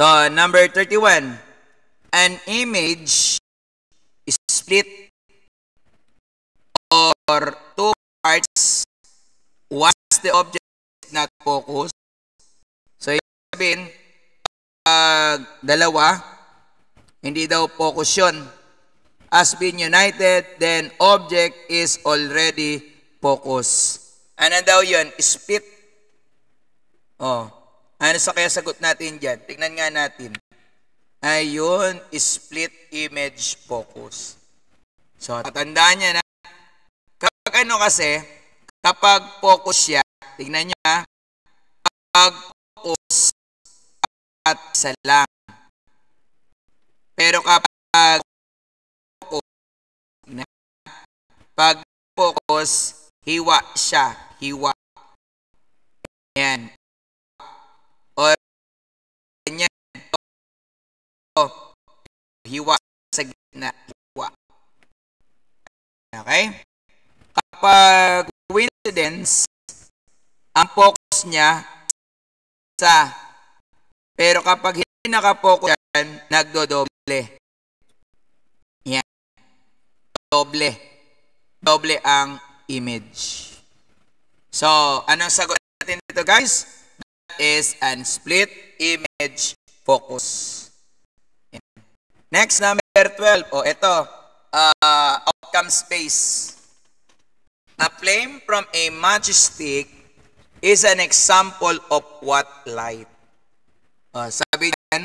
So, number 31. An image is split or two parts once the object is not focused. So, ibig sabihin, uh, dalawa, hindi daw focus yun. Has been united, then object is already focused. Ano daw yun? Split. Oh. Ano sa kaya sagot natin dyan? Tingnan nga natin. Ayun, split image focus. So, tatandaan niya na. Kapag ano kasi, kapag focus siya, tingnan niya, kapag focus at isa lang. Pero kapag focus, na, pag focus, hiwa siya, hiwa. Ayan. hiwa sa gitna. Hiwa. Okay? Kapag coincidence, ang focus niya sa pero kapag hindi nakapokus yan, nagdodoble. Yan. Doble. Doble ang image. So, anong sagot natin dito guys? That is an split image focus. Next, number 12. O, oh, ito. Uh, ah, outcome space. A flame from a matchstick is an example of what light? Uh, sabi niyan,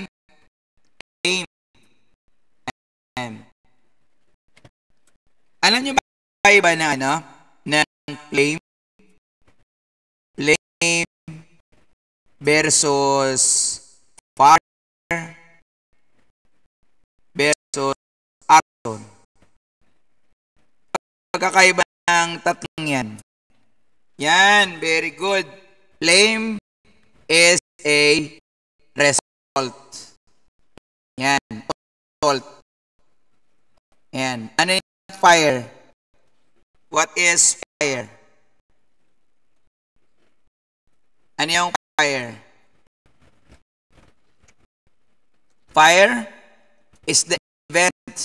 flame. And, alam niyo ba iba na ano? Ng flame? Flame versus fire So, Arson. Pagkakaiba ng tatlong yan. Yan, very good. Flame is a result. Yan, result. Yan. Ano yung fire? What is fire? Ano yung fire? Fire is the events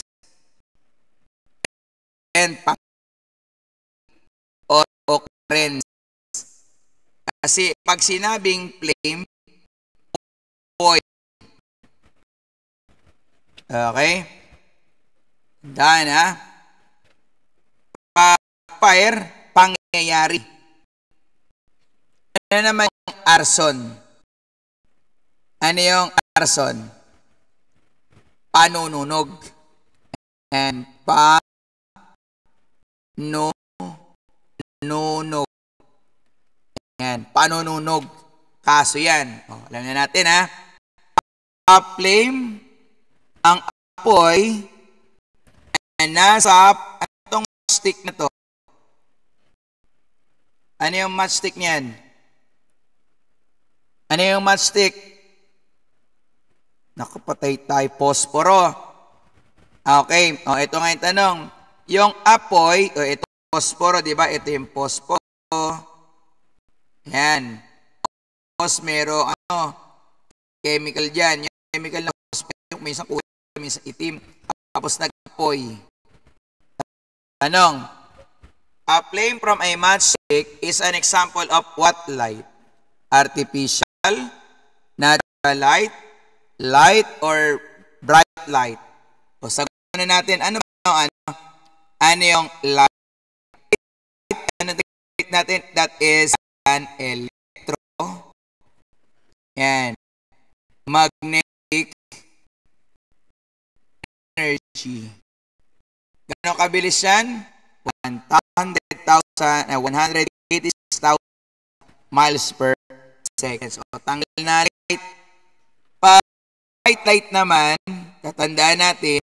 and or occurrence. Kasi pag sinabing flame, point. Okay? Dahan ha? Pa fire, pangyayari. Ano naman yung arson? Ano yung arson? panununog and pa no nunog yan panununog kaso yan oh, alam na natin ha pa-flame ang apoy and nasa itong stick na to ano yung matchstick niyan? Ano yung matchstick? Nakapatay tayo posporo. Ah, okay, o oh, ito nga yung tanong. Yung apoy, o oh, ito posporo, di ba? Ito yung posporo. Yan. Tapos mero, ano, chemical dyan. Yung chemical na posporo, yung minsan kulay, minsan itim. Tapos nag-apoy. Tanong. A flame from a matchstick is an example of what light? Artificial, natural light, light or bright light? O sagot na natin, ano ba ano? Ano yung light? Ano natin? That is an electro. Yan. Magnetic energy. Gano'ng kabilis yan? 100,000, uh, 186,000 miles per second. So, tanggal na light bright light naman, tatandaan natin,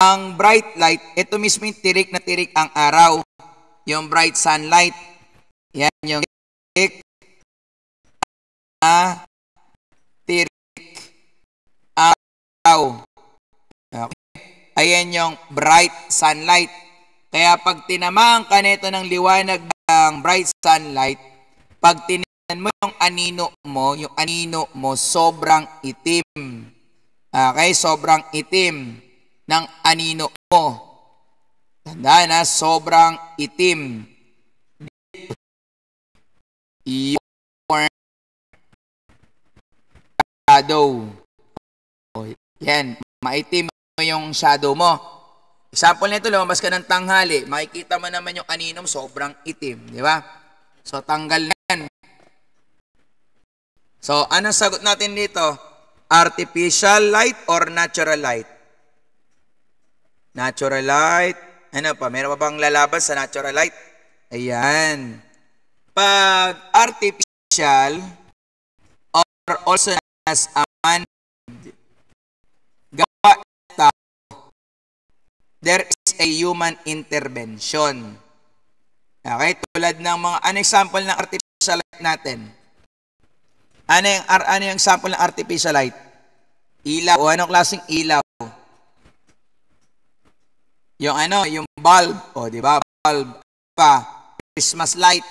ang bright light, ito mismo yung tirik na tirik ang araw. Yung bright sunlight. Yan yung tirik na tirik araw. Okay? Ayan yung bright sunlight. Kaya pag tinamaan ka nito ng liwanag ng bright sunlight, pag tin Tingnan mo yung anino mo, yung anino mo sobrang itim. Okay, sobrang itim ng anino mo. Tandaan na, sobrang itim. Your shadow. Oh, yan, maitim mo yung shadow mo. Example nito, lumabas ka ng tanghali, makikita mo naman yung anino mo, sobrang itim, di ba? So, tanggal na yan. So, anong sagot natin dito? Artificial light or natural light? Natural light. Ano pa? Meron pa bang lalabas sa natural light? Ayan. Pag artificial or also as a man gawa ng there is a human intervention. Okay? Tulad ng mga, an example ng artificial light natin? Ano yung, ano yung sample ng artificial light? Ilaw. O anong klaseng ilaw? Yung ano, yung bulb. O, di ba? Bulb. Pa. Christmas light.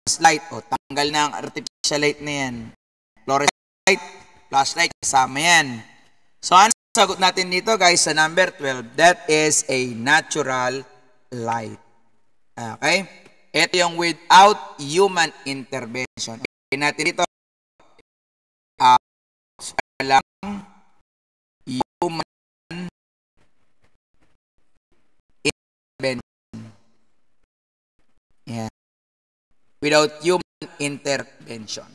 Christmas light. O, tanggal na ang artificial light na yan. Fluorescent light. Flashlight. Kasama yan. So, ano sagot natin dito, guys, sa number 12? That is a natural light. Okay? Ito yung without human intervention. Okay natin dito. Uh, lang human intervention. Yeah. Without human intervention.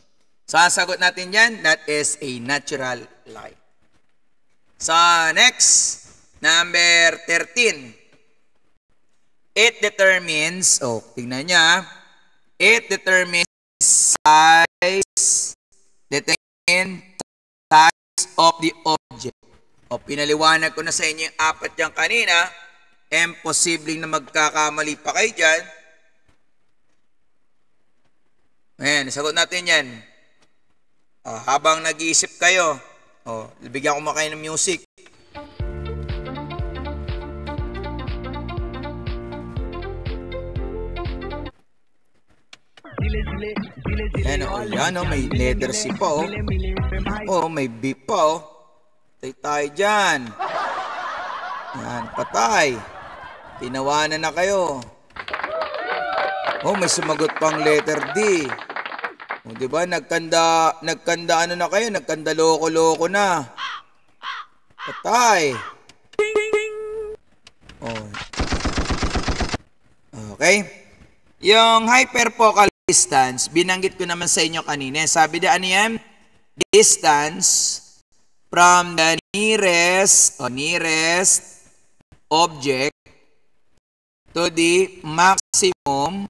So, ang sagot natin yan, that is a natural light. So, next, number 13. It determines, oh, tingnan niya, ah. it determines size, determine size of the object. O, oh, pinaliwanag ko na sa inyo yung apat dyan kanina, and posibleng na magkakamali pa kayo dyan. Ayan, nasagot natin yan. O, ah, habang nag-iisip kayo, oh, bigyan ko kayo ng music. Ayan o, oh, yan o, oh, may leather si po. O, oh. oh, may beep po. Oh. Tay tayo dyan. Yan, patay. Tinawanan na kayo. Oh, may sumagot pang letter D. O, oh, di ba? Nagkanda, nagkanda ano na kayo? Nagkanda loko-loko na. Patay. Oh. Okay. Yung hyperfocal distance, binanggit ko naman sa inyo kanina. Sabi na ano yan? Distance from the nearest or nearest object to the maximum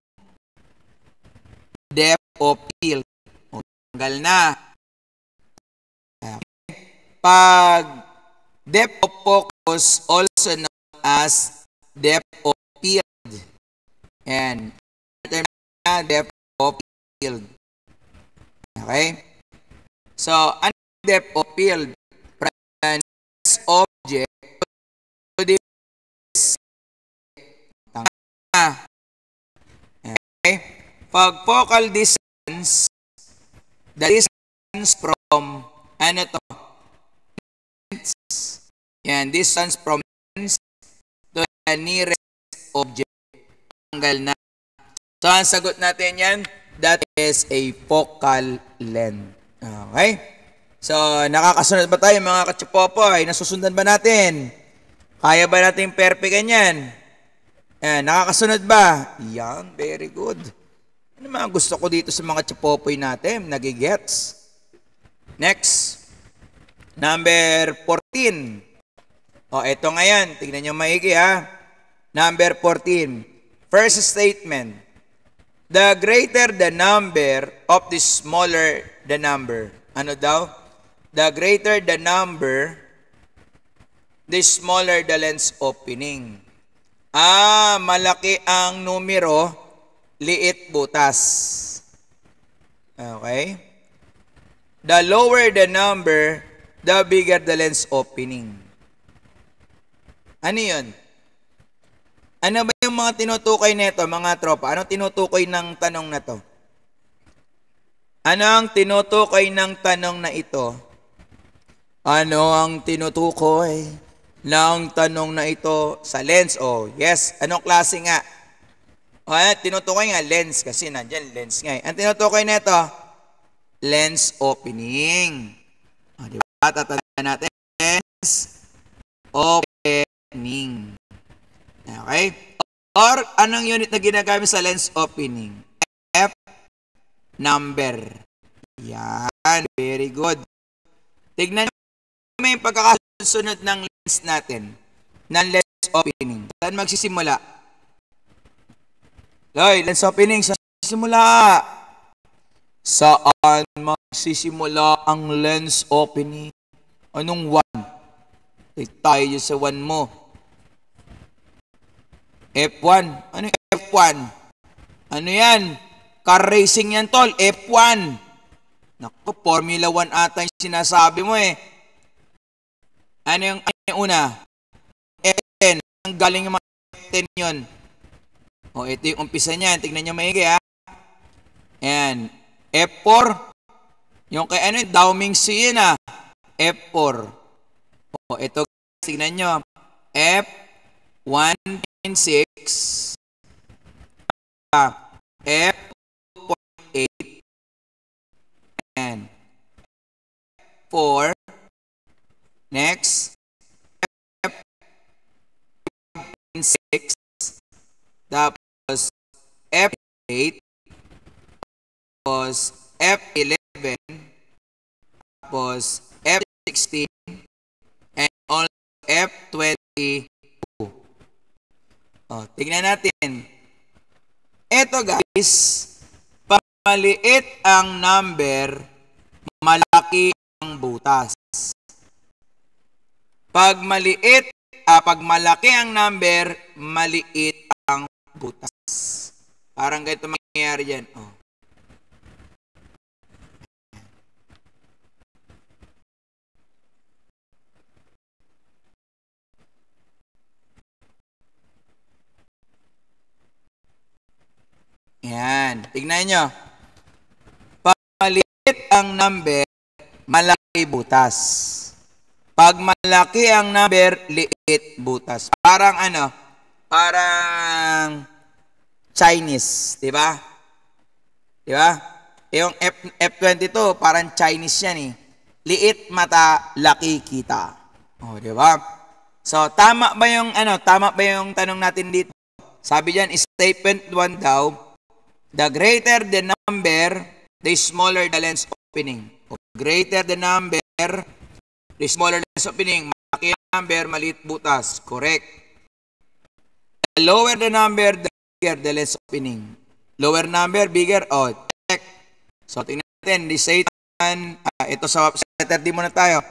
depth of field. O, tanggal na. Pag depth of focus also known as depth of field. And term na depth of field. Okay? So, ano yung depth of field? From the object to the Tama. Okay? Pag focal distance, the distance from, ano to? Lens. Yan, distance from to the nearest object. Angle na So, ang sagot natin yan, that is a focal length. Okay? So, nakakasunod ba tayo mga kachipopoy? Nasusundan ba natin? Kaya ba natin perfectan ganyan? Eh, nakakasunod ba? Yan, very good. Ano mga gusto ko dito sa mga chipopoy natin? Nagigets. Next. Number 14. O, ito ngayon. Tignan nyo maigi ha. Number 14. First statement. The greater the number of the smaller the number. Ano daw? The greater the number, the smaller the lens opening. Ah, malaki ang numero, liit butas. Okay? The lower the number, the bigger the lens opening. Ano yun? Ano ba yung mga tinutukoy nito, mga tropa? Ano tinutukoy ng tanong na to? Ano ang tinutukoy ng tanong na ito? Ano ang tinutukoy ng tanong na ito sa lens? Oh, yes. Anong klase nga? O, oh, ano, eh, tinutukoy nga lens kasi nandiyan lens nga. Eh. Ang tinutukoy na ito, lens opening. O, oh, di ba? Tatandaan natin. Lens opening. Okay? Or anong unit na ginagamit sa lens opening? F number. Yan. Very good. Tignan nyo may pagkakasunod ng lens natin. Ng lens opening. Saan magsisimula? Loy, lens opening. Saan magsisimula? Saan magsisimula ang lens opening? Anong 1? Take tayo sa 1 mo. F1. Ano yung F1? Ano yan? Car racing yan, tol. F1. Naku, Formula 1 ata yung sinasabi mo eh. Ano yung, ano yung una? F10. Ang galing yung mga F10 yun. O, ito yung umpisa niyan. Tignan nyo maigi ha. Ah. Ayan. F4. Yung kay ano, Daoming C yun ah. F4. O, ito, tignan nyo. f 1 6 uh, F 2.8 and 4 next F 6 tapos F 8 tapos F 11 tapos F 16 and all F 20 o, tignan natin. Ito guys, pamaliit ang number, malaki ang butas. Pag maliit, ah, pag malaki ang number, maliit ang butas. Parang ganito mangyayari yan. Oh. Yan. Tignan nyo. Pag maliit ang number, malaki butas. Pag malaki ang number, liit butas. Parang ano? Parang Chinese, 'di ba? 'Di ba? Yung F F22 parang Chinese 'yan eh. Liit mata, laki kita. Oh, 'di ba? So tama ba yung ano, tama ba yung tanong natin dito? Sabi diyan statement 1 daw, The greater the number, the smaller the lens opening. O greater the number, the smaller lens opening. Malaki number, maliit butas. Correct. The lower the number, the bigger the lens opening. Lower number, bigger. O, oh, check. So, tingnan natin. The statement, uh, ah, ito sa, sa letter D muna tayo.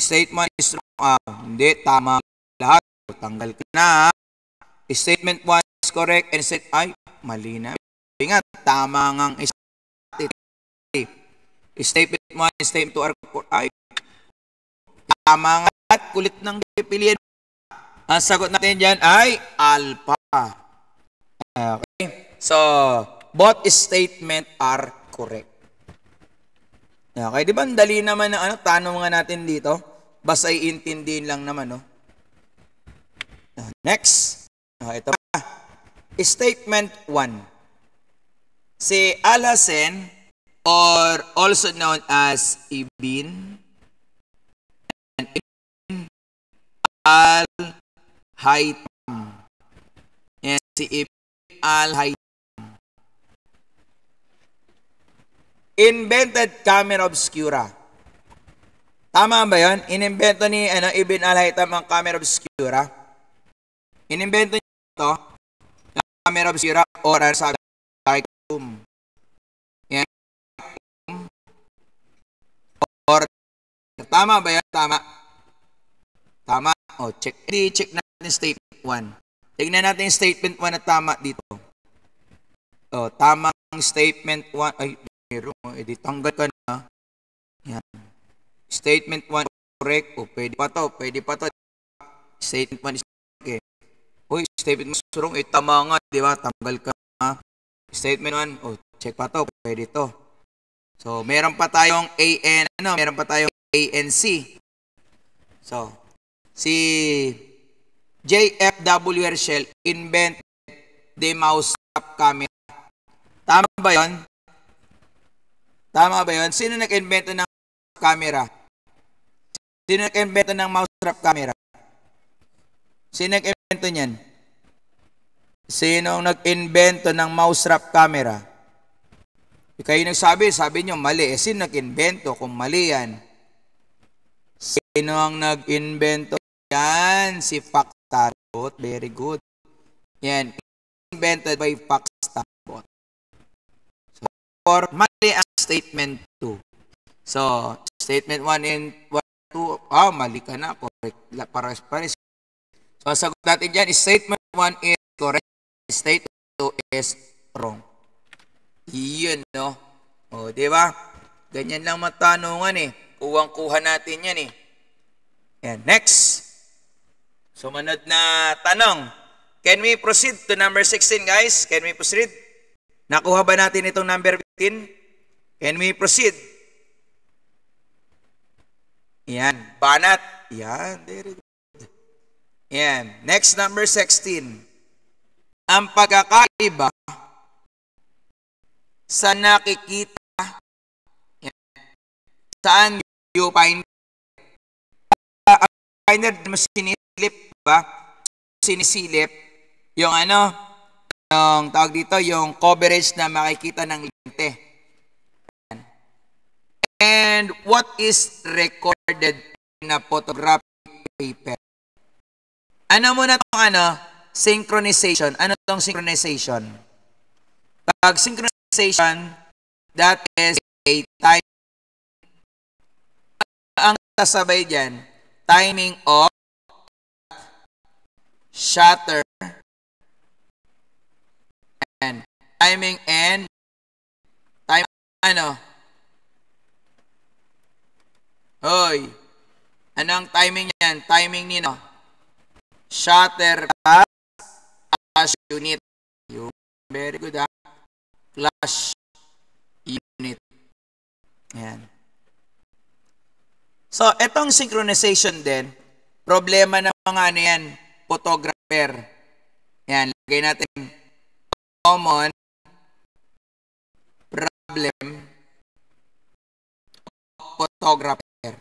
The statement is wrong. Uh, hindi, tama lahat. Tanggal ko na. Ah. Statement 1 is correct and said, ay, mali na nga, tama ngang isa. Statement mo statement to our ay tama nga at kulit ng pipilian. Ang sagot natin dyan ay alpha. Okay? So, both statement are correct. Okay, di ba? Ang dali naman na ano, tanong nga natin dito. Basta iintindihin lang naman, no? Next. Okay, ito pa. Statement 1. Si al or also known as Ibn, and Ibn al-Haytham. Yan, si Ibn al-Haytham. Invented camera obscura. Tama ba yun? Inimbento ni ano, Ibn al-Haytham ang camera obscura. Inimbento niya 'to. camera obscura, or ano sabi vacuum. Yan. Or, tama ba yan? Tama. Tama. O, oh, check. Hindi, check natin statement 1. Tignan natin statement 1 na tama dito. O, oh, tamang statement 1. Ay, meron. Oh, edi, tanggal ka na. Yan. Statement 1 correct. O, pwede pa to. Pwede pa to. Statement 1 is okay. Eh. Uy, statement mo wrong. Eh, tama nga. Di ba? Tanggal ka statement 1, oh, check pa to, pwede to. So, meron pa tayong AN, ano, meron pa tayong ANC. So, si JFW Herschel invented the mouse trap camera. Tama ba yon? Tama ba yon? Sino nag-invento ng camera? Sino nag-invento ng mouse trap camera? Sino nag-invento niyan? Sino ang nag-invento ng mousetrap camera? Kayo nagsabi, sabi nyo mali. Eh, sino nag-invento kung mali yan? Sino ang nag-invento? Yan, si Faxtabot. Very good. Yan, invented by Faxtabot. So, or mali ang statement 2. So, statement 1 and 2, ah, oh, mali ka na. Correct. Pares, pares. So, sagot natin dyan, statement 1 is correct statement state is wrong. Yun, no? O, di ba? Ganyan lang matanungan eh. Kuwang-kuha natin yan eh. And next. Sumunod na tanong. Can we proceed to number 16, guys? Can we proceed? Nakuha ba natin itong number 15? Can we proceed? Yan. Banat. Yan. Very good. Yan. Next, number 16 ang pagkakaiba sa nakikita saan you find uh, ah, ah, finder mo sinisilip ba sinisilip yung ano yung tawag dito yung coverage na makikita ng lente and what is recorded na photographic paper ano muna tong ano synchronization. Ano tong synchronization? Pag synchronization, that is a time. Ang sasabay dyan, timing of shutter and timing and time ano Hoy ang timing niyan timing nino shutter at class unit. Yung very good ha. Ah. Class unit. Ayan. So, etong synchronization din, problema ng mga ano yan, photographer. Ayan, lagay natin common problem photographer.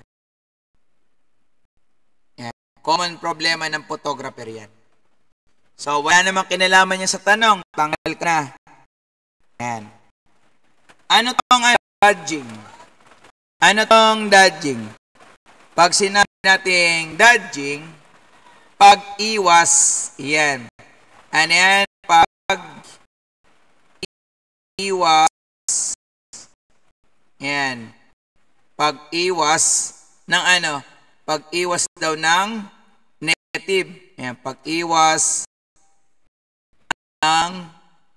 Yan. Common problema ng photographer yan. So, wala namang kinalaman niya sa tanong. Tanggal ka na. Yan. Ano tong ah, dodging? Ano tong dodging? Pag sinabi nating dodging, pag-iwas, yan. Ano yan? Pag-iwas, yan. Pag-iwas ng ano? Pag-iwas daw ng negative. Yan, pag-iwas ng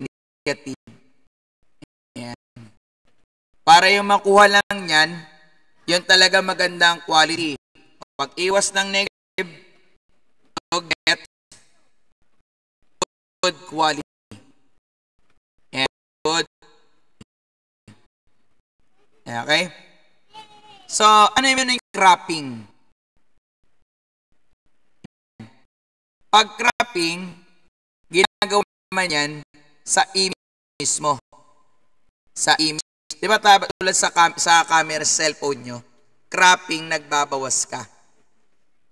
negative. Ayan. Para yung makuha lang yan, yun talaga maganda ang quality. Pag iwas ng negative, to get good quality. Ayan. Good. Okay? So, ano yung yung cropping? Pag cropping, ginagawa naman yan sa image mismo. Sa image. Di ba tulad sa, cam- sa camera cellphone nyo, cropping nagbabawas ka.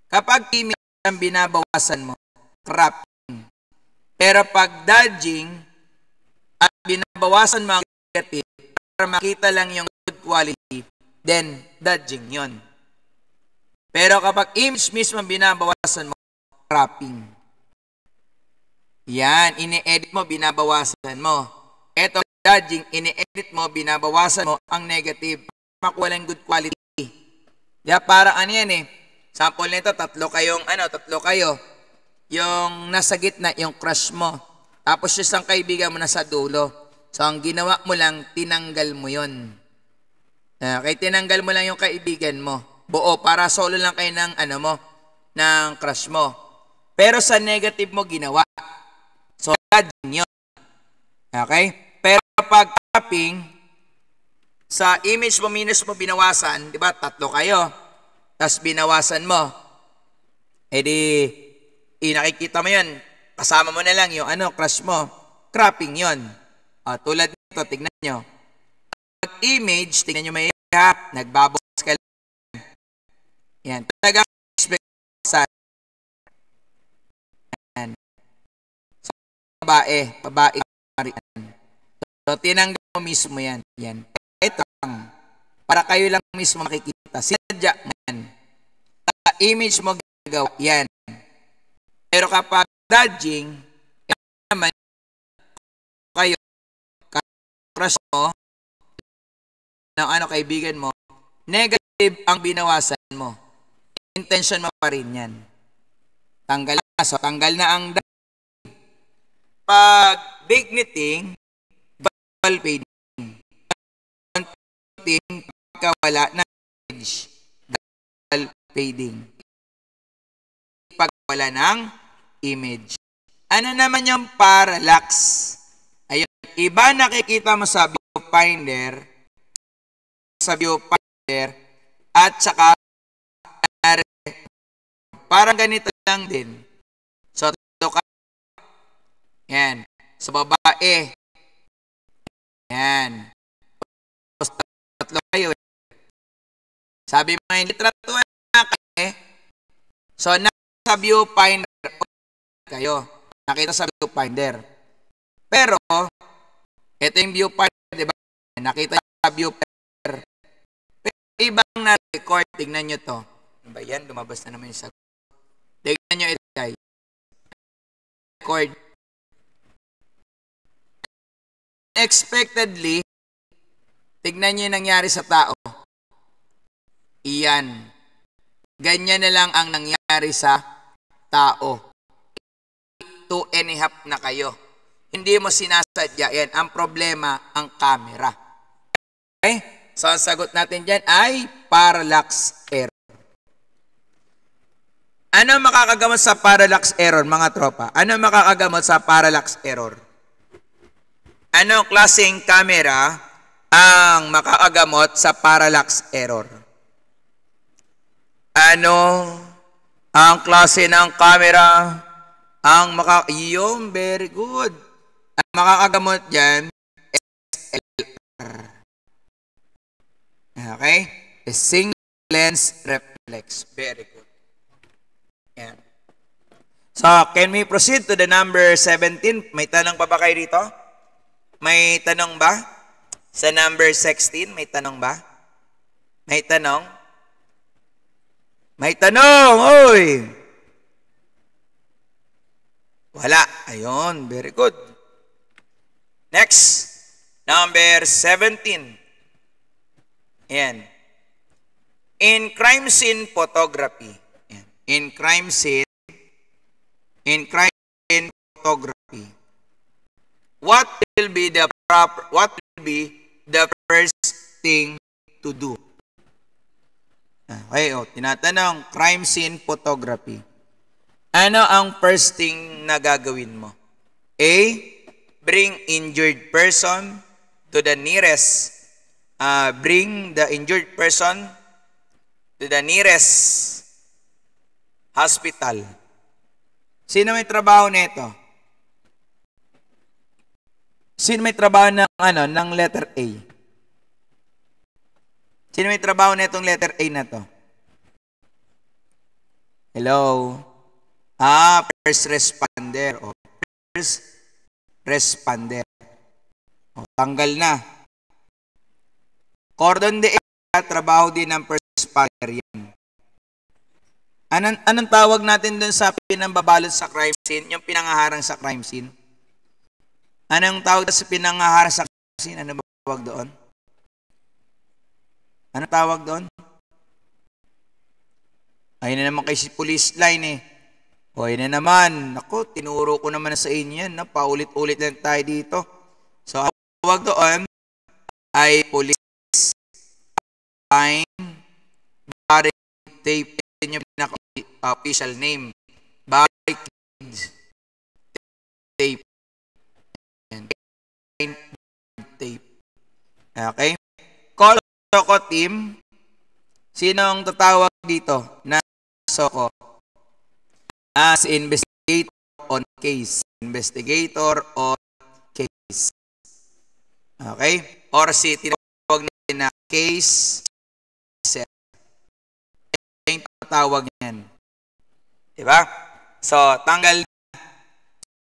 Kapag image ang binabawasan mo, cropping. Pero pag dodging, at binabawasan mo ang negative para makita lang yung good quality, then dodging yon. Pero kapag image mismo binabawasan mo, cropping. Yan, ini-edit mo, binabawasan mo. Ito, judging, ini-edit mo, binabawasan mo ang negative. Makuha lang good quality. Kaya yeah, para ano yan eh. Sample nito, tatlo kayong ano, tatlo kayo. Yung nasa gitna, yung crush mo. Tapos yung isang kaibigan mo nasa dulo. So ang ginawa mo lang, tinanggal mo yon. Okay, ah, tinanggal mo lang yung kaibigan mo. Buo, para solo lang kayo ng ano mo, ng crush mo. Pero sa negative mo ginawa, judging yun. Okay? Pero pag copying, sa image mo minus mo binawasan, di ba, tatlo kayo. Tapos binawasan mo. E di, inakikita eh, mo yun. Kasama mo na lang yung ano, crush mo. Cropping yun. O, ah, tulad nito, tignan nyo. Pag image, tignan nyo may ha, nagbabawas ka lang. Yan, talaga babae, babae kamarian. So, tinanggap mo mismo yan. yan. Ito lang, para kayo lang mismo makikita. Sinadya mo yan. Sa image mo gagawa, yan. Pero kapag dodging, yan naman, kayo, crush mo, ng ano kaibigan mo, negative ang binawasan mo. Intention mo pa rin yan. Tanggal na. So, tanggal na ang pag big meeting, verbal painting. Painting, pagkawala na page. Verbal painting. Pagkawala ng image. Ano naman yung parallax? Ayun, iba nakikita mo sa viewfinder, sa viewfinder, at saka parang ganito lang din yan. Sa babae. Yan. Tatlo kayo. Eh. Sabi mo yung literatura na eh, kayo. Eh. So, nakita sa viewfinder kayo. Nakita sa viewfinder. Pero, ito yung viewfinder, di ba? Nakita sa viewfinder. Pero ibang na-record, tignan nyo to. Ano ba yan? Lumabas na naman yung sagot. Tignan nyo ito, guys. Record. unexpectedly, tignan niyo yung nangyari sa tao. Iyan. Ganyan na lang ang nangyari sa tao. Two and a half na kayo. Hindi mo sinasadya yan. Ang problema, ang camera. Okay? So, ang sagot natin dyan ay parallax error. Ano makakagamot sa parallax error, mga tropa? Ano makakagamot sa parallax error? Ano klaseng camera ang makakagamot sa parallax error? Ano ang klase ng camera ang maka... Yung, very good. Ang makakagamot dyan, SLR. Okay? A single lens reflex. Very good. Yan. So, can we proceed to the number 17? May tanong pa ba kayo dito? May tanong ba? Sa number 16, may tanong ba? May tanong? May tanong, oy! Wala. Ayun, very good. Next, number 17. Ayan. In crime scene photography. Ayan. In crime scene, in crime scene photography what will be the proper, what will be the first thing to do? Okay, o, oh, tinatanong, crime scene photography. Ano ang first thing na gagawin mo? A. Bring injured person to the nearest. Uh, bring the injured person to the nearest hospital. Sino may trabaho nito? Sino may trabaho ng ano ng letter A? Sino may trabaho nitong letter A na to? Hello. Ah, first responder. O, oh, first responder. O, oh, tanggal na. Cordon de area, trabaho din ng first responder yan. Anong, anong tawag natin dun sa pinambabalot sa crime scene? Yung pinangaharang sa crime scene? Ano Anong tawag sa pinangaharap sa kasin? Ano ba tawag doon? Ano tawag doon? Ayun na naman kay si police line eh. O ayun na naman. Ako, tinuro ko naman sa inyo yan. No? Paulit-ulit lang tayo dito. So, tawag doon ay police line barricade tape. Yun yung pinaka-official name. Barricade Okay? Call Soko team. Sino ang tatawag dito na Soko? As investigator on case. Investigator on case. Okay? Or si tinawag natin na case set. Yung tatawag niyan. Diba? So, tanggal na.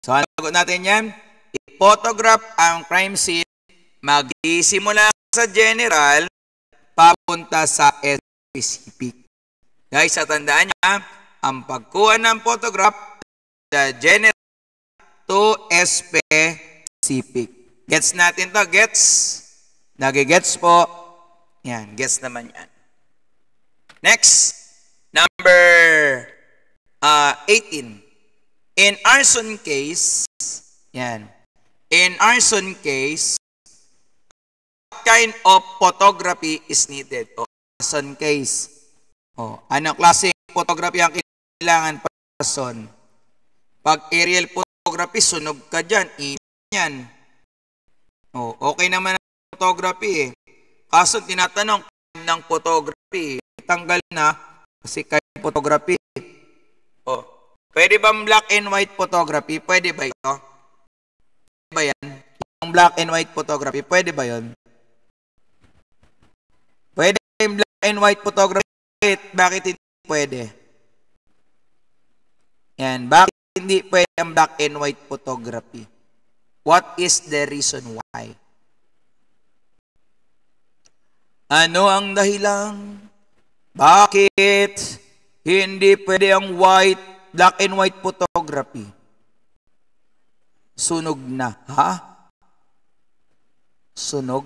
So, ano natin yan? I-photograph ang crime scene Magsisimula sa general, papunta sa specific. Guys, sa tandaan niya, ah, ang pagkuha ng photograph, the general to specific. Gets natin to? Gets? Nagigets po? Yan, gets naman yan. Next, number uh, ah, 18. In arson case, yan. In arson case, kind of photography is needed? O, person case. O, anong klase ng photography ang kailangan person? Pag aerial photography, sunog ka dyan, init yan. O, okay naman ang photography eh. Kaso tinatanong ng photography, tanggal na kasi kaya photography. O, pwede ba black and white photography? Pwede ba ito? Pwede ba yan? Ang black and white photography, pwede ba yon? and white photography, bakit, hindi pwede? Yan, bakit hindi pwede ang black and white photography? What is the reason why? Ano ang dahilan? Bakit hindi pwede ang white, black and white photography? Sunog na, ha? Sunog?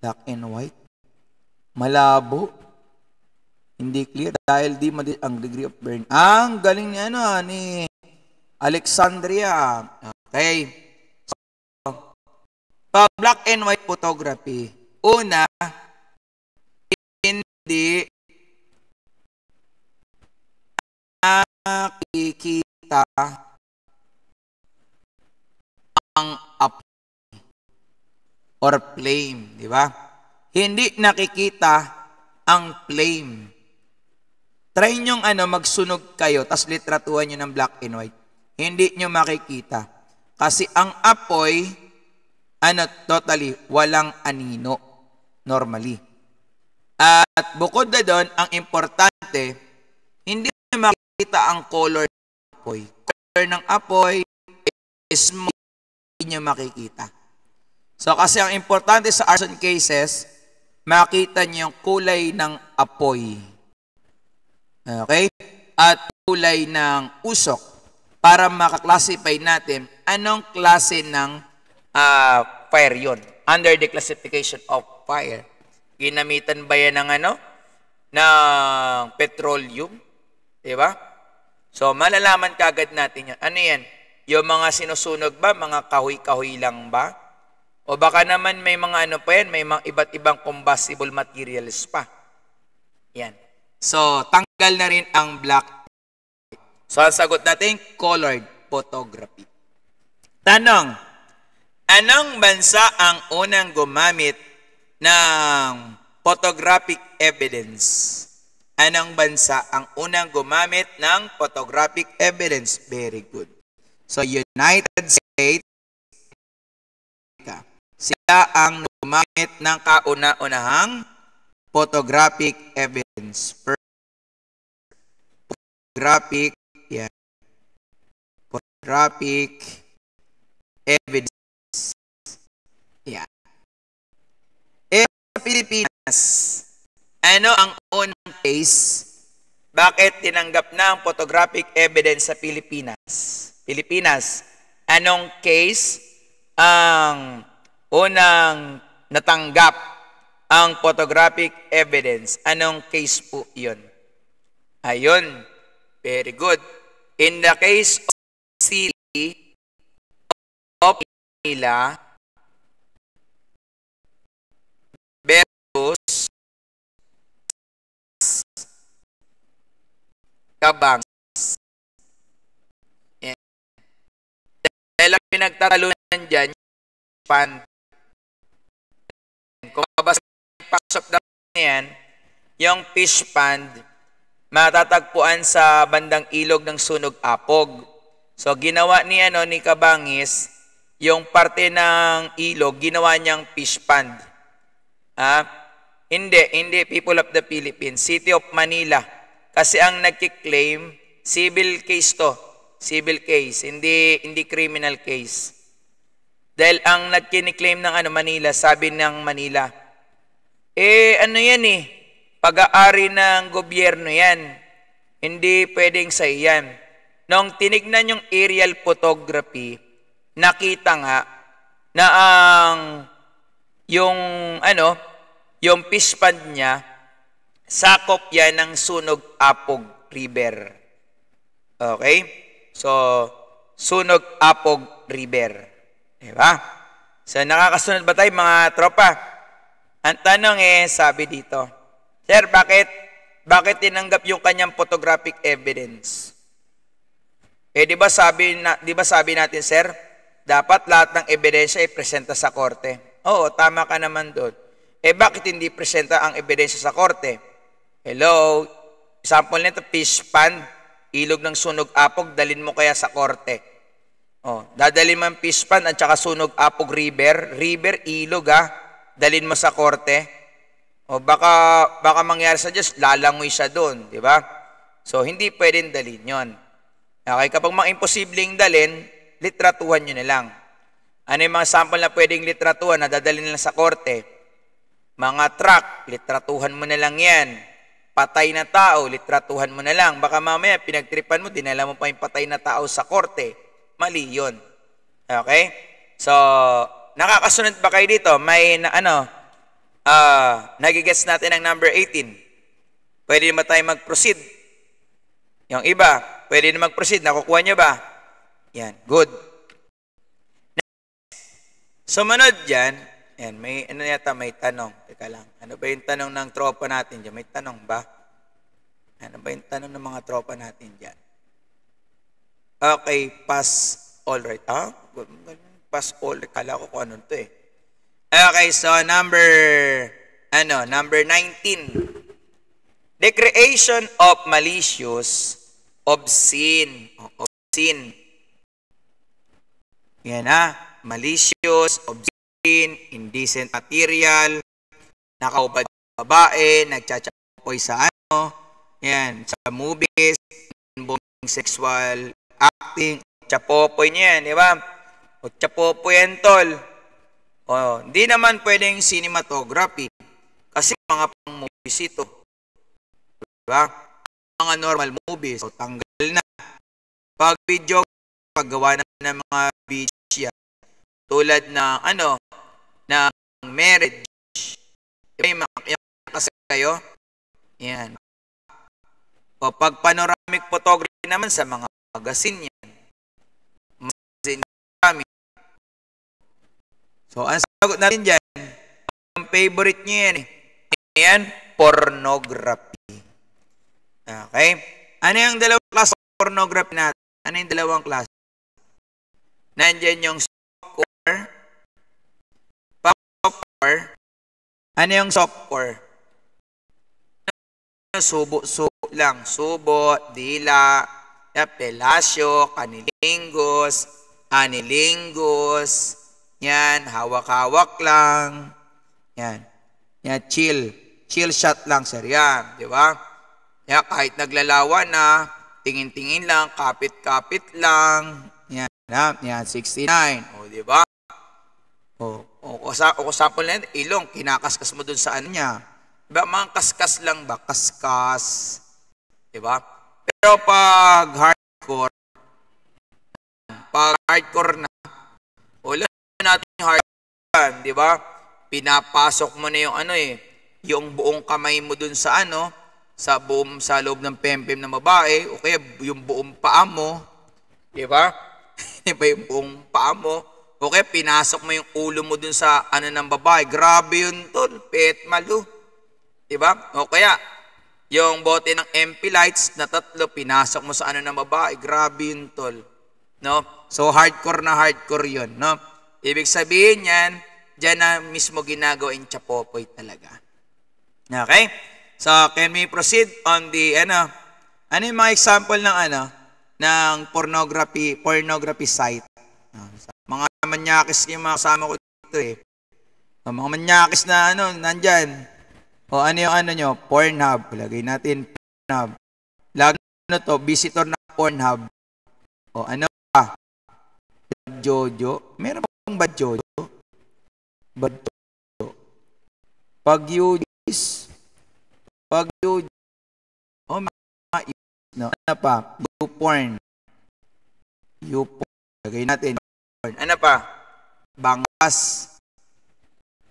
Black and white? malabo, hindi clear dahil di mali ang degree of burn. Ang galing ni ano ni Alexandria. Okay. So, pa black and white photography. Una, hindi nakikita ang apoy or flame, di ba? hindi nakikita ang flame. Try nyong ano, magsunog kayo, tapos litratuhan nyo ng black and white. Hindi nyo makikita. Kasi ang apoy, ano, totally, walang anino, normally. At bukod na doon, ang importante, hindi nyo makikita ang color ng apoy. Color ng apoy is mo, hindi nyo makikita. So kasi ang importante sa arson cases, makita niyo yung kulay ng apoy. Okay? At kulay ng usok para makaklasify natin anong klase ng uh, fire yon under the classification of fire. Ginamitan ba yan ng ano? Ng petroleum? Di ba? So, malalaman kagad natin yan. Ano yan? Yung mga sinusunog ba? Mga kahoy-kahoy lang ba? O baka naman may mga ano pa yan, may mga iba't ibang combustible materials pa. Yan. So, tanggal na rin ang black. So, ang sagot natin, colored photography. Tanong, anong bansa ang unang gumamit ng photographic evidence? Anong bansa ang unang gumamit ng photographic evidence? Very good. So, United States, sila ang gumamit ng kauna-unahang photographic evidence. Photographic, yeah. Photographic evidence. Yeah. Eh, sa Pilipinas, ano ang unang case? Bakit tinanggap na ang photographic evidence sa Pilipinas? Pilipinas, anong case ang Unang natanggap ang photographic evidence. Anong case po yun? Ayun, very good. In the case of city of Manila versus Kabang. Dahil ang pinagtatalunan dyan, Japan pasok daw yan, yung fish pond, matatagpuan sa bandang ilog ng Sunog Apog. So ginawa ni ano ni Kabangis yung parte ng ilog, ginawa niyang fish pond. Ha? Hindi, hindi people of the Philippines, City of Manila. Kasi ang nagki-claim civil case to, civil case, hindi hindi criminal case. Dahil ang nagkini-claim ng ano Manila, sabi ng Manila, eh, ano yan eh? Pag-aari ng gobyerno yan. Hindi pwedeng sa iyan. Nung tinignan yung aerial photography, nakita nga na ang yung ano, yung pispad niya, sakop yan ng Sunog Apog River. Okay? So, Sunog Apog River. Diba? So, nakakasunod ba tayo mga tropa? Ang tanong eh, sabi dito, Sir, bakit, bakit tinanggap yung kanyang photographic evidence? Eh, di ba sabi, na, di ba sabi natin, Sir, dapat lahat ng ebidensya ay presenta sa korte. Oo, tama ka naman doon. Eh, bakit hindi presenta ang ebidensya sa korte? Hello? Example nito, fish pond, ilog ng sunog apog, dalin mo kaya sa korte. Oh, dadalin man fish pond at saka sunog apog river. River, ilog ah dalin mo sa korte. O baka, baka mangyari sa Diyos, lalangoy siya doon, di ba? So, hindi pwedeng dalin yon. Okay, kapag mga imposibleng dalin, litratuhan nyo na lang. Ano yung mga sample na pwedeng litratuhan na dadalin na lang sa korte? Mga truck, litratuhan mo na lang yan. Patay na tao, litratuhan mo na lang. Baka mamaya pinagtripan mo, dinala mo pa yung patay na tao sa korte. Mali yon. Okay? So, nakakasunod ba kayo dito? May na, ano, uh, nagigets natin ang number 18. Pwede naman tayo mag-proceed. Yung iba, pwede na mag-proceed. Nakukuha nyo ba? Yan, good. Sumunod dyan, yan, may, ano yata, may tanong. Teka lang, ano ba yung tanong ng tropa natin dyan? May tanong ba? Ano ba yung tanong ng mga tropa natin dyan? Okay, pass. All right. Ah, good pass all. Kala ko kung ano to eh. Okay, so number, ano, number 19. The creation of malicious, obscene, obscene. Yan ha, malicious, obscene, indecent material, nakaubad sa babae, nagtsatsapoy sa ano, yan, sa movies, sexual acting, chapopoy niya yan, di ba? o tiyapopuyentol. O, hindi naman pwedeng cinematography kasi mga pang movies ito. Diba? Mga normal movies, o tanggal na. Pag video, paggawa na ng mga video tulad na ano, ng marriage. Okay, diba, kasi kayo. Yan. O pag panoramic photography naman sa mga magazine So, ang sagot natin dyan, ang favorite niya yan, eh. yan, pornography. Okay? Ano yung dalawang klase ng pornography natin? Ano yung dalawang klase? Nandyan yung software, software, ano yung software? Ano, subo, subo lang. Subo, dila, eh, pelasyo, kanilingos, anilingos, yan, hawak-hawak lang. Yan. Yan, chill. Chill shot lang, sir. Yan, di ba? Yan, kahit naglalawan na, tingin-tingin lang, kapit-kapit lang. Yan, yan, 69. O, di ba? O, o, o, o sample na yan, ilong, kinakaskas mo dun sa ano niya. Diba, mga kaskas lang ba? Kaskas. Di ba? Pero pag hardcore, pag hardcore na, hard di ba? Pinapasok mo na yung ano eh, yung buong kamay mo dun sa ano, sa buong sa loob ng pempem na babae, o kaya yung buong paa mo, di ba? di yung buong paa mo? O kaya pinasok mo yung ulo mo dun sa ano ng babae, grabe yun tol, pet malu. Di ba? O kaya, yung bote ng MP lights na tatlo, pinasok mo sa ano ng babae, grabe yun tol. No? So hardcore na hardcore yun, no? Ibig sabihin yan, dyan na mismo ginagawin yung popoy talaga. Okay? So, can we proceed on the, ano, ano yung mga example ng, ano, ng pornography, pornography site? Mga manyakis yung mga kasama ko dito eh. So, mga manyakis na, ano, nandyan. O ano yung ano nyo? Pornhub. Lagay natin Pornhub. Lagi ano to, visitor na Pornhub. O ano pa? Jojo. Meron badyodo, badyodo, pagyudis, pagyudis, o oh, mga no, ano pa, porn, you porn, lagay natin, porn, ano pa, bangas,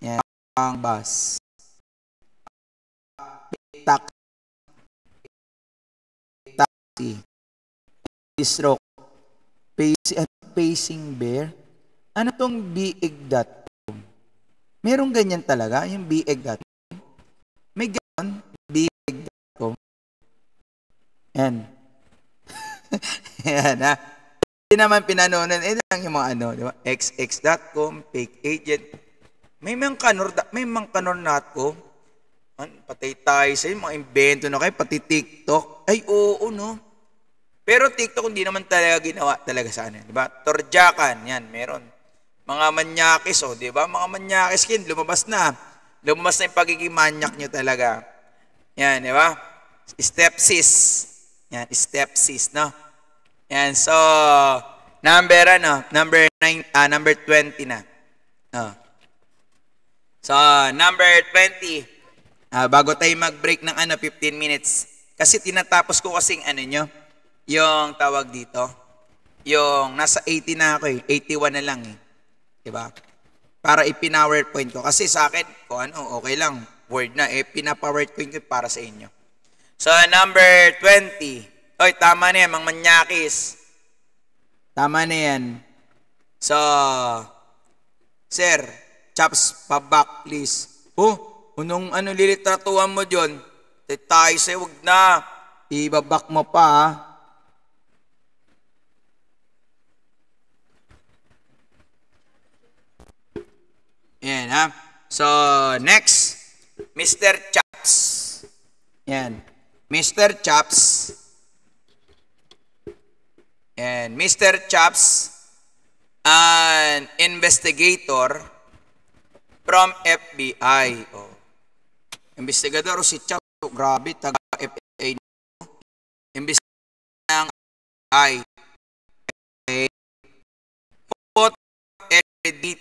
yan, bangbas, tak, taxi, stroke, pacing, ano? pacing bear, ano tong biig.com? Merong ganyan talaga, yung biig.com. May ganyan, biig.com. Yan. Yan ha. Hindi naman pinanunan. Ito lang yung mga ano, di ba? xx.com, fake agent. May mga kanor, may mga kanor.com. Patay tayo sa'yo, mga invento na kayo, pati TikTok. Ay, oo, no? Pero TikTok hindi naman talaga ginawa talaga sa ano, 'di ba? Torjakan, 'yan, meron mga manyakis, oh, di ba? Mga manyakis kin, lumabas na. Lumabas na yung pagiging manyak nyo talaga. Yan, di ba? Stepsis. Yan, stepsis, no? Yan, so, number, ano, number 9, ah, number 20 na. No. So, number 20, Ah, bago tayo mag-break ng ano, 15 minutes, kasi tinatapos ko kasing ano nyo, yung tawag dito, yung nasa 80 na ako eh, 81 na lang eh. 'Di diba? Para i-powerpoint ko. Kasi sa akin, kung ano, okay lang. Word na, eh, pinapowerpoint ko para sa inyo. So, number 20. Oy, tama na yan, mga manyakis. Tama na yan. So, Sir, Chaps, pabak, please. Oh, unong ano lilitratuhan mo dyan? Tayo sa'yo, wag na. Ibabak mo pa, ha? Ah. Yan ha. So, next, Mr. Chaps. Yan. Mr. Chaps. And Mr. Chaps, an investigator from FBI. Oh. Investigador si Chops. Oh, grabe, taga FA Investigator ng FBI. Photo, edit,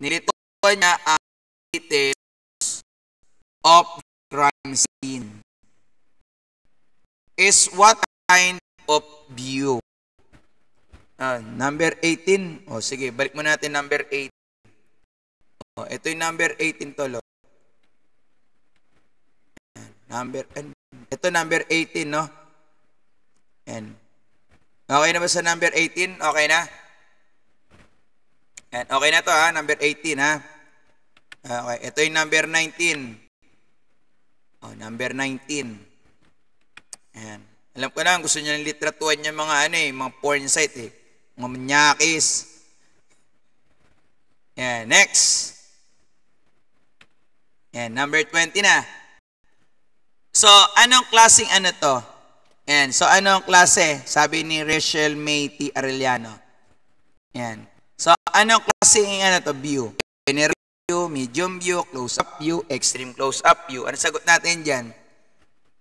Nilito niya ang details of crime scene. Is what kind of view? Ah, number 18. O, oh, sige, balik mo natin number 18. oh, ito yung number 18 to, lo. Number, and, ito number 18, no? And, Okay na ba sa number 18? Okay na? And okay na to ha, number 18 ha. Ah, okay, ito yung number 19. Oh, number 19. Ayan. Alam ko na, gusto niya ng literatuan niya mga ano eh, mga porn site eh. Mga manyakis. Ayan, next. Ayan, number 20 na. So, anong klaseng ano to? And so anong klase? Sabi ni Rachel May T. Arellano. Ayan anong klaseng ano to view? General view, medium view, close-up view, extreme close-up view. Ano sagot natin diyan?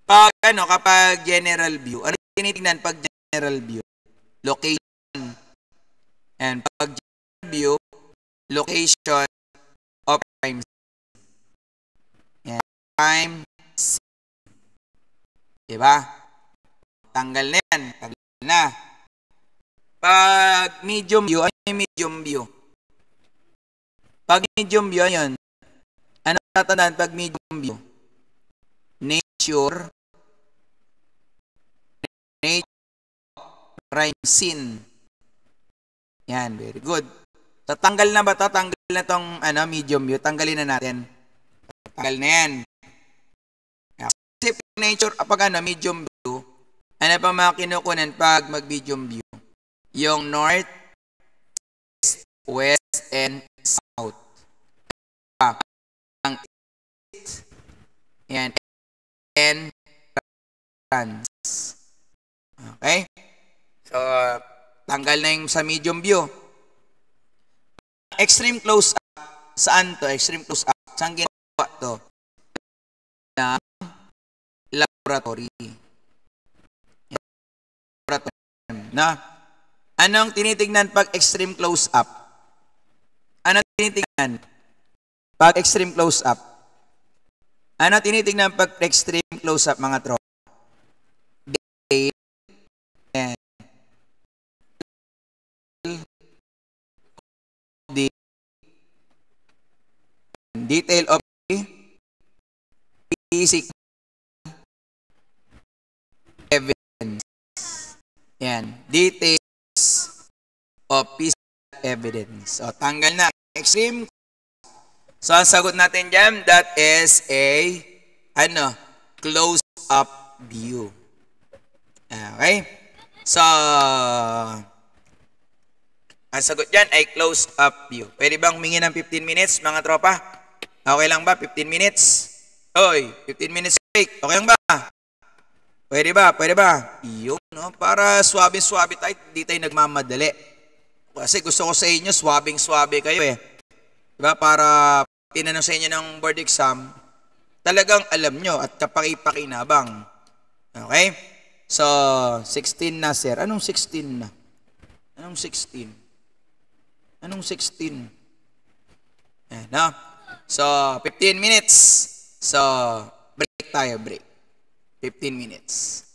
Pag ano, kapag general view, ano tinitingnan pag general view? Location. And pag general view, location of time. And time. Prime C. Diba? Tanggal na yan. Tanggal na. Pag medium view, medium view. Pag medium view, ayan. Ano tatandaan pag medium view? Nature. Nature. Crime scene. Yan, very good. Tatanggal na ba? Tatanggal na tong ano, medium view. Tanggalin na natin. Tatanggal na yan. Kasi nature, ah, pag ano, medium view, ano pa mga kinukunan pag mag-medium view? Yung north, west, and south. Ang east and entrance. Okay? So, tanggal na yung sa medium view. Extreme close up. Saan to? Extreme close up. Saan ginawa to? Na laboratory. Laboratory. Na? Anong tinitingnan pag extreme close up? tinitingnan pag extreme close-up? Ano tinitingnan pag extreme close-up, mga tropa? Detail detail of the basic evidence. Yan. Details of physical evidence. O, tanggal na extreme. So, ang sagot natin dyan, that is a, ano, close-up view. Ah, okay? So, ang sagot dyan ay close-up view. Pwede bang humingi ng 15 minutes, mga tropa? Okay lang ba? 15 minutes? Oy, 15 minutes break. Okay lang ba? Pwede ba? Pwede ba? Yun, no? Para swabe-swabe tayo, hindi tayo nagmamadali. Kasi gusto ko sa inyo, swabing-swabe kayo eh. Diba? Para tinanong sa inyo ng board exam, talagang alam nyo at kapaki-pakinabang. Okay? So, 16 na, sir. Anong 16 na? Anong 16? Anong 16? Ayan, no? So, 15 minutes. So, break tayo, break. 15 minutes.